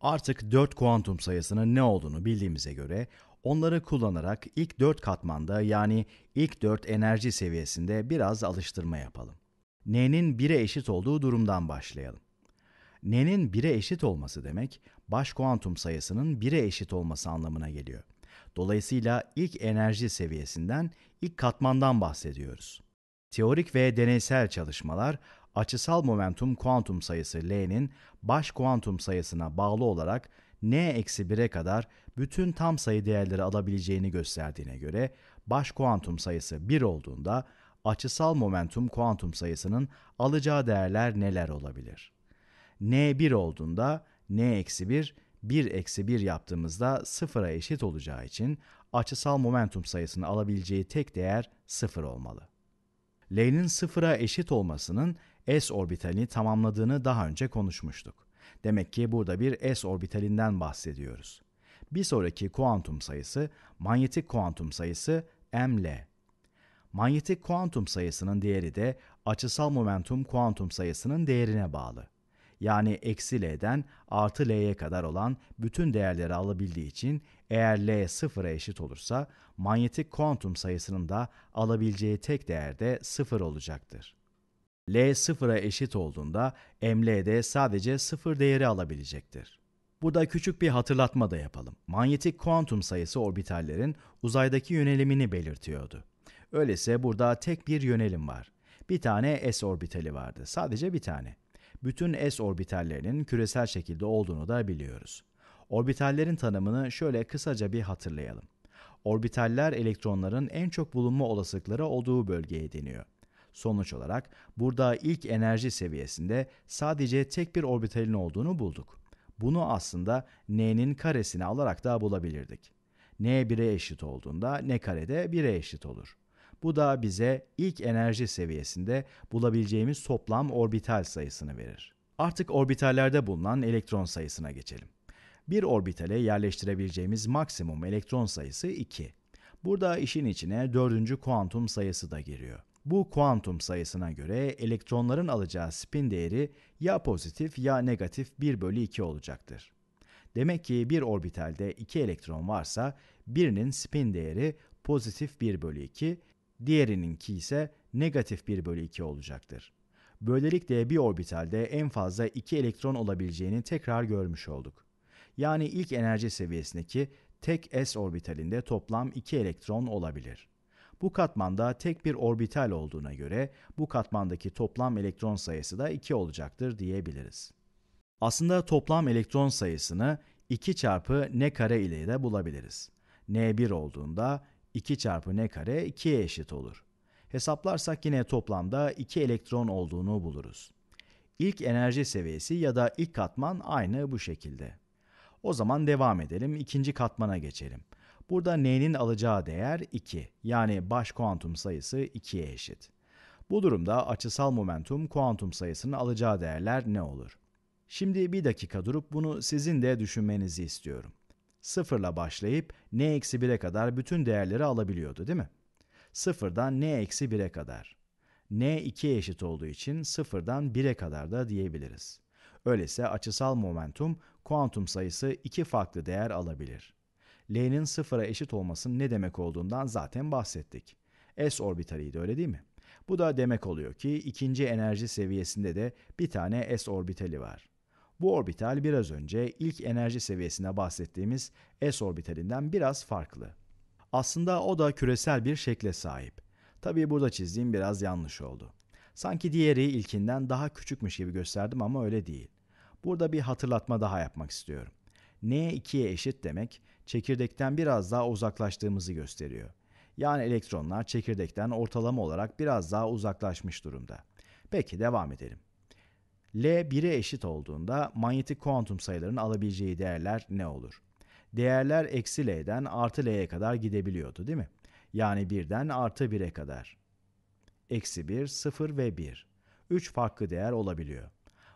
Artık 4 kuantum sayısının ne olduğunu bildiğimize göre onları kullanarak ilk 4 katmanda yani ilk 4 enerji seviyesinde biraz alıştırma yapalım. N'nin 1'e eşit olduğu durumdan başlayalım. N'nin 1'e eşit olması demek baş kuantum sayısının 1'e eşit olması anlamına geliyor. Dolayısıyla ilk enerji seviyesinden ilk katmandan bahsediyoruz. Teorik ve deneysel çalışmalar açısal momentum kuantum sayısı L'nin baş kuantum sayısına bağlı olarak n-1'e kadar bütün tam sayı değerleri alabileceğini gösterdiğine göre baş kuantum sayısı 1 olduğunda açısal momentum kuantum sayısının alacağı değerler neler olabilir? n1 olduğunda n-1 1 eksi 1 yaptığımızda 0'a eşit olacağı için açısal momentum sayısını alabileceği tek değer 0 olmalı. L'nin 0'a eşit olmasının s orbitalini tamamladığını daha önce konuşmuştuk. Demek ki burada bir s orbitalinden bahsediyoruz. Bir sonraki kuantum sayısı manyetik kuantum sayısı ml. Manyetik kuantum sayısının değeri de açısal momentum kuantum sayısının değerine bağlı. Yani eksi l'den artı l'ye kadar olan bütün değerleri alabildiği için eğer l sıfıra eşit olursa manyetik kuantum sayısının da alabileceği tek değer de sıfır olacaktır. L sıfıra eşit olduğunda MLD sadece sıfır değeri alabilecektir. Burada küçük bir hatırlatma da yapalım. Manyetik kuantum sayısı orbitallerin uzaydaki yönelimini belirtiyordu. Öyleyse burada tek bir yönelim var. Bir tane s orbitali vardı. Sadece bir tane. Bütün s orbitallerinin küresel şekilde olduğunu da biliyoruz. Orbitallerin tanımını şöyle kısaca bir hatırlayalım. Orbitaller elektronların en çok bulunma olasılıkları olduğu bölgeye deniyor. Sonuç olarak burada ilk enerji seviyesinde sadece tek bir orbitalin olduğunu bulduk. Bunu aslında n'nin karesini alarak da bulabilirdik. n 1'e eşit olduğunda n kare de 1'e eşit olur. Bu da bize ilk enerji seviyesinde bulabileceğimiz toplam orbital sayısını verir. Artık orbitallerde bulunan elektron sayısına geçelim. Bir orbitale yerleştirebileceğimiz maksimum elektron sayısı 2. Burada işin içine dördüncü kuantum sayısı da giriyor. Bu kuantum sayısına göre elektronların alacağı spin değeri ya pozitif ya negatif 1 bölü 2 olacaktır. Demek ki bir orbitalde 2 elektron varsa birinin spin değeri pozitif 1 bölü 2, diğerininki ise negatif 1 bölü 2 olacaktır. Böylelikle bir orbitalde en fazla 2 elektron olabileceğini tekrar görmüş olduk. Yani ilk enerji seviyesindeki tek s orbitalinde toplam 2 elektron olabilir. Bu katmanda tek bir orbital olduğuna göre bu katmandaki toplam elektron sayısı da 2 olacaktır diyebiliriz. Aslında toplam elektron sayısını 2 çarpı n kare ile de bulabiliriz. n1 olduğunda 2 çarpı n kare 2'ye eşit olur. Hesaplarsak yine toplamda 2 elektron olduğunu buluruz. İlk enerji seviyesi ya da ilk katman aynı bu şekilde. O zaman devam edelim, ikinci katmana geçelim. Burada n'nin alacağı değer 2. Yani baş kuantum sayısı 2'ye eşit. Bu durumda açısal momentum kuantum sayısının alacağı değerler ne olur? Şimdi bir dakika durup bunu sizin de düşünmenizi istiyorum. Sıfırla başlayıp n-1'e kadar bütün değerleri alabiliyordu değil mi? Sıfırdan n-1'e kadar. n 2'ye eşit olduğu için sıfırdan 1'e kadar da diyebiliriz. Öyleyse açısal momentum kuantum sayısı iki farklı değer alabilir. L'nin sıfıra eşit olmasının ne demek olduğundan zaten bahsettik. S orbitaliydi öyle değil mi? Bu da demek oluyor ki ikinci enerji seviyesinde de bir tane S orbitali var. Bu orbital biraz önce ilk enerji seviyesinde bahsettiğimiz S orbitalinden biraz farklı. Aslında o da küresel bir şekle sahip. Tabii burada çizdiğim biraz yanlış oldu. Sanki diğeri ilkinden daha küçükmüş gibi gösterdim ama öyle değil. Burada bir hatırlatma daha yapmak istiyorum n 2'ye eşit demek çekirdekten biraz daha uzaklaştığımızı gösteriyor. Yani elektronlar çekirdekten ortalama olarak biraz daha uzaklaşmış durumda. Peki devam edelim. L 1'e eşit olduğunda manyetik kuantum sayıların alabileceği değerler ne olur? Değerler eksi L'den artı L'ye kadar gidebiliyordu değil mi? Yani 1'den artı 1'e kadar. Eksi 1, 0 ve 1. 3 farklı değer olabiliyor.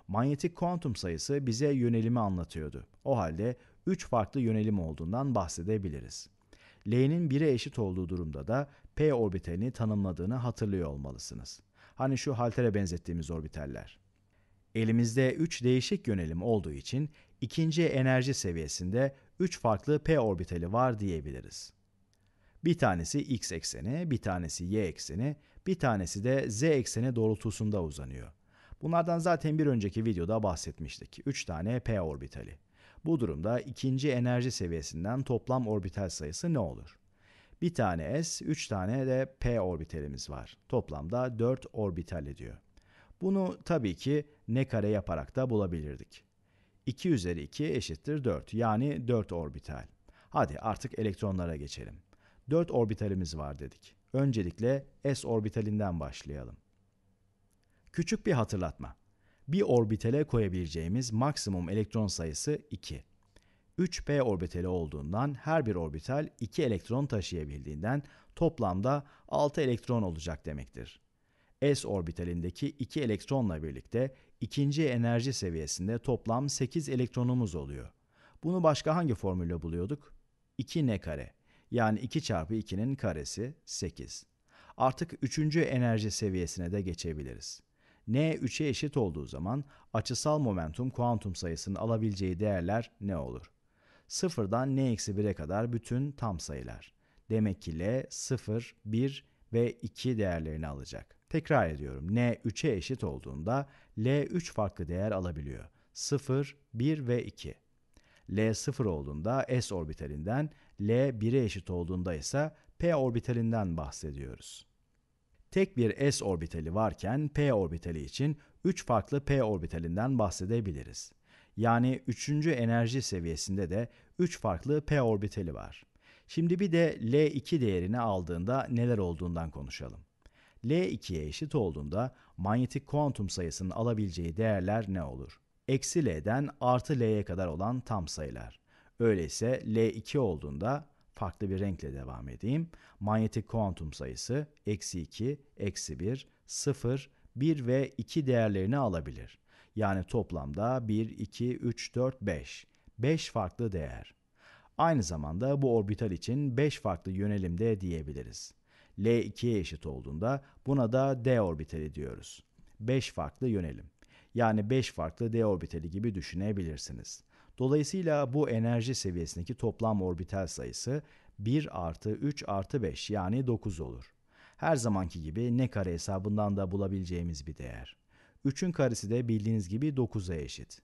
Manyetik kuantum sayısı bize yönelimi anlatıyordu. O halde 3 farklı yönelim olduğundan bahsedebiliriz. L'nin 1'e eşit olduğu durumda da p orbitalini tanımladığını hatırlıyor olmalısınız. Hani şu haltere benzettiğimiz orbiteller. Elimizde 3 değişik yönelim olduğu için ikinci enerji seviyesinde 3 farklı p orbitali var diyebiliriz. Bir tanesi x ekseni, bir tanesi y ekseni, bir tanesi de z ekseni doğrultusunda uzanıyor. Bunlardan zaten bir önceki videoda bahsetmiştik. 3 tane p orbitali. Bu durumda ikinci enerji seviyesinden toplam orbital sayısı ne olur? Bir tane s, 3 tane de p orbitalimiz var. Toplamda 4 orbital ediyor. Bunu tabii ki ne kare yaparak da bulabilirdik. 2 üzeri 2 eşittir 4 yani 4 orbital. Hadi artık elektronlara geçelim. 4 orbitalimiz var dedik. Öncelikle s orbitalinden başlayalım. Küçük bir hatırlatma bir orbitale koyabileceğimiz maksimum elektron sayısı 2. 3p orbitali olduğundan her bir orbital 2 elektron taşıyabildiğinden toplamda 6 elektron olacak demektir. S orbitalindeki 2 elektronla birlikte ikinci enerji seviyesinde toplam 8 elektronumuz oluyor. Bunu başka hangi formülle buluyorduk? 2n kare. Yani 2 çarpı 2'nin karesi 8. Artık üçüncü enerji seviyesine de geçebiliriz n 3'e eşit olduğu zaman açısal momentum kuantum sayısının alabileceği değerler ne olur? 0'dan n-1'e kadar bütün tam sayılar. Demek ki L 0, 1 ve 2 değerlerini alacak. Tekrar ediyorum. N 3'e eşit olduğunda L 3 farklı değer alabiliyor. 0, 1 ve 2. L 0 olduğunda S orbitalinden, L 1'e eşit olduğunda ise P orbitalinden bahsediyoruz tek bir s orbitali varken p orbitali için 3 farklı p orbitalinden bahsedebiliriz. Yani 3. enerji seviyesinde de 3 farklı p orbitali var. Şimdi bir de L2 değerini aldığında neler olduğundan konuşalım. L2'ye eşit olduğunda manyetik kuantum sayısının alabileceği değerler ne olur? Eksi L'den artı L'ye kadar olan tam sayılar. Öyleyse L2 olduğunda farklı bir renkle devam edeyim. Manyetik kuantum sayısı eksi 2, eksi 1, 0, 1 ve 2 değerlerini alabilir. Yani toplamda 1, 2, 3, 4, 5. 5 farklı değer. Aynı zamanda bu orbital için 5 farklı yönelimde diyebiliriz. L 2'ye eşit olduğunda buna da D orbitali diyoruz. 5 farklı yönelim. Yani 5 farklı D orbitali gibi düşünebilirsiniz. Dolayısıyla bu enerji seviyesindeki toplam orbital sayısı 1 artı 3 artı 5 yani 9 olur. Her zamanki gibi ne kare hesabından da bulabileceğimiz bir değer. 3'ün karesi de bildiğiniz gibi 9'a eşit.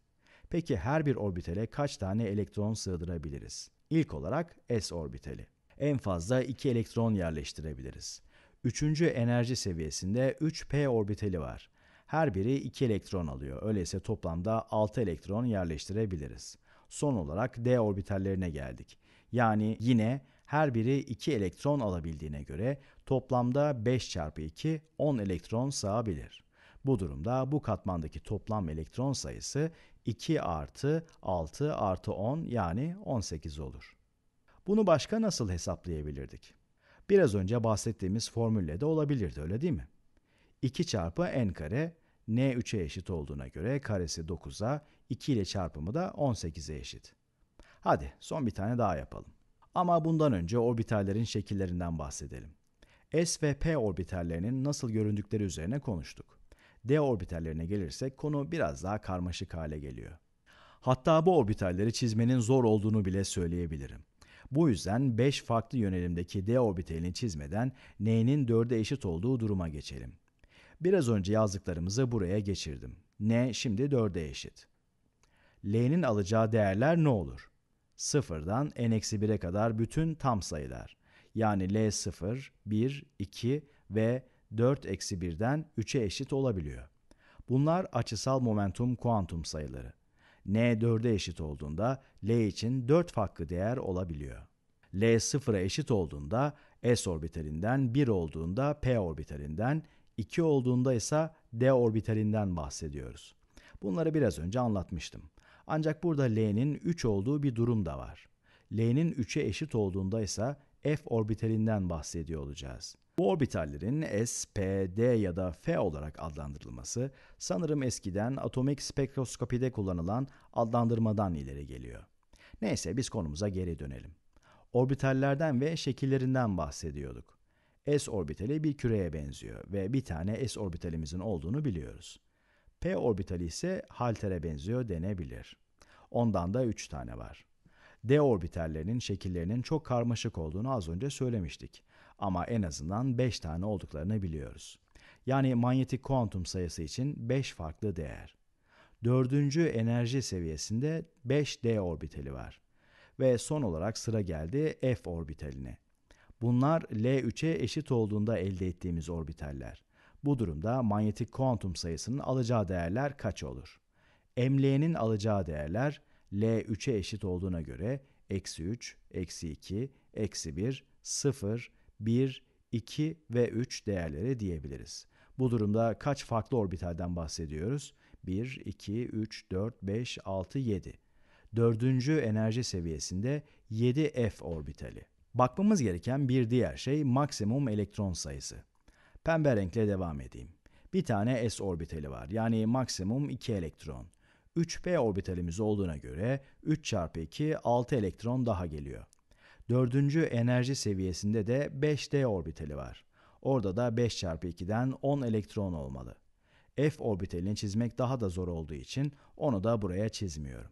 Peki her bir orbitale kaç tane elektron sığdırabiliriz? İlk olarak s orbitali. En fazla 2 elektron yerleştirebiliriz. Üçüncü enerji seviyesinde 3p orbitali var. Her biri 2 elektron alıyor. Öyleyse toplamda 6 elektron yerleştirebiliriz. Son olarak d orbitallerine geldik. Yani yine her biri 2 elektron alabildiğine göre toplamda 5 çarpı 2 10 elektron sağabilir. Bu durumda bu katmandaki toplam elektron sayısı 2 artı 6 artı 10 yani 18 olur. Bunu başka nasıl hesaplayabilirdik? Biraz önce bahsettiğimiz formülle de olabilirdi öyle değil mi? 2 çarpı n kare n3'e eşit olduğuna göre karesi 9'a, 2 ile çarpımı da 18'e eşit. Hadi son bir tane daha yapalım. Ama bundan önce orbitallerin şekillerinden bahsedelim. S ve P orbitallerinin nasıl göründükleri üzerine konuştuk. D orbitallerine gelirsek konu biraz daha karmaşık hale geliyor. Hatta bu orbitalleri çizmenin zor olduğunu bile söyleyebilirim. Bu yüzden 5 farklı yönelimdeki D orbitalini çizmeden n'nin 4'e eşit olduğu duruma geçelim. Biraz önce yazdıklarımızı buraya geçirdim. n şimdi 4'e eşit. l'nin alacağı değerler ne olur? 0'dan n-1'e kadar bütün tam sayılar. Yani l 0, 1, 2 ve 4-1'den 3'e eşit olabiliyor. Bunlar açısal momentum kuantum sayıları. n 4'e eşit olduğunda l için 4 farklı değer olabiliyor. L sıfıra eşit olduğunda S orbitalinden 1 olduğunda P orbitalinden 2 olduğunda ise d orbitalinden bahsediyoruz. Bunları biraz önce anlatmıştım. Ancak burada L'nin 3 olduğu bir durum da var. L'nin 3'e eşit olduğunda ise f orbitalinden bahsediyor olacağız. Bu orbitallerin S, P, D ya da F olarak adlandırılması sanırım eskiden atomik spektroskopide kullanılan adlandırmadan ileri geliyor. Neyse biz konumuza geri dönelim. Orbitallerden ve şekillerinden bahsediyorduk. S orbitali bir küreye benziyor ve bir tane S orbitalimizin olduğunu biliyoruz. P orbitali ise haltere benziyor denebilir. Ondan da 3 tane var. D orbitallerinin şekillerinin çok karmaşık olduğunu az önce söylemiştik. Ama en azından 5 tane olduklarını biliyoruz. Yani manyetik kuantum sayısı için 5 farklı değer. Dördüncü enerji seviyesinde 5 D orbitali var. Ve son olarak sıra geldi F orbitaline. Bunlar L3'e eşit olduğunda elde ettiğimiz orbitaller. Bu durumda manyetik kuantum sayısının alacağı değerler kaç olur? ML'nin alacağı değerler L3'e eşit olduğuna göre eksi 3, eksi 2, eksi 1, 0, 1, 2 ve 3 değerleri diyebiliriz. Bu durumda kaç farklı orbitalden bahsediyoruz? 1, 2, 3, 4, 5, 6, 7. Dördüncü enerji seviyesinde 7F orbitali. Bakmamız gereken bir diğer şey maksimum elektron sayısı. Pembe renkle devam edeyim. Bir tane s orbitali var yani maksimum 2 elektron. 3p orbitalimiz olduğuna göre 3 çarpı 2 6 elektron daha geliyor. Dördüncü enerji seviyesinde de 5d orbitali var. Orada da 5 çarpı 2'den 10 elektron olmalı. F orbitalini çizmek daha da zor olduğu için onu da buraya çizmiyorum.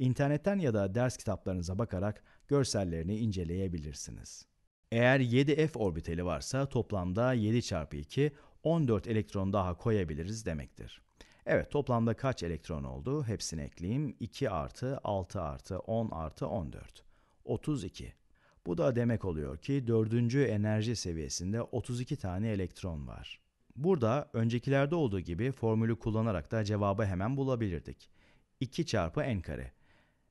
İnternetten ya da ders kitaplarınıza bakarak görsellerini inceleyebilirsiniz. Eğer 7f orbiteli varsa toplamda 7 çarpı 2, 14 elektron daha koyabiliriz demektir. Evet toplamda kaç elektron oldu? Hepsini ekleyeyim. 2 artı 6 artı 10 artı 14. 32. Bu da demek oluyor ki dördüncü enerji seviyesinde 32 tane elektron var. Burada öncekilerde olduğu gibi formülü kullanarak da cevabı hemen bulabilirdik. 2 çarpı n kare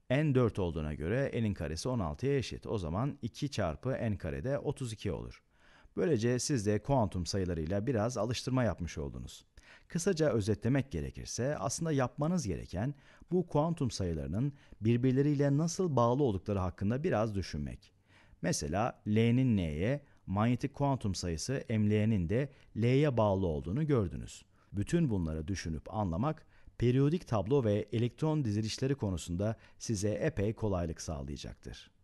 n 4 olduğuna göre n'in karesi 16'ya eşit. O zaman 2 çarpı n kare de 32 olur. Böylece siz de kuantum sayılarıyla biraz alıştırma yapmış oldunuz. Kısaca özetlemek gerekirse aslında yapmanız gereken bu kuantum sayılarının birbirleriyle nasıl bağlı oldukları hakkında biraz düşünmek. Mesela L'nin N'ye, manyetik kuantum sayısı ML'nin de L'ye bağlı olduğunu gördünüz. Bütün bunları düşünüp anlamak periyodik tablo ve elektron dizilişleri konusunda size epey kolaylık sağlayacaktır.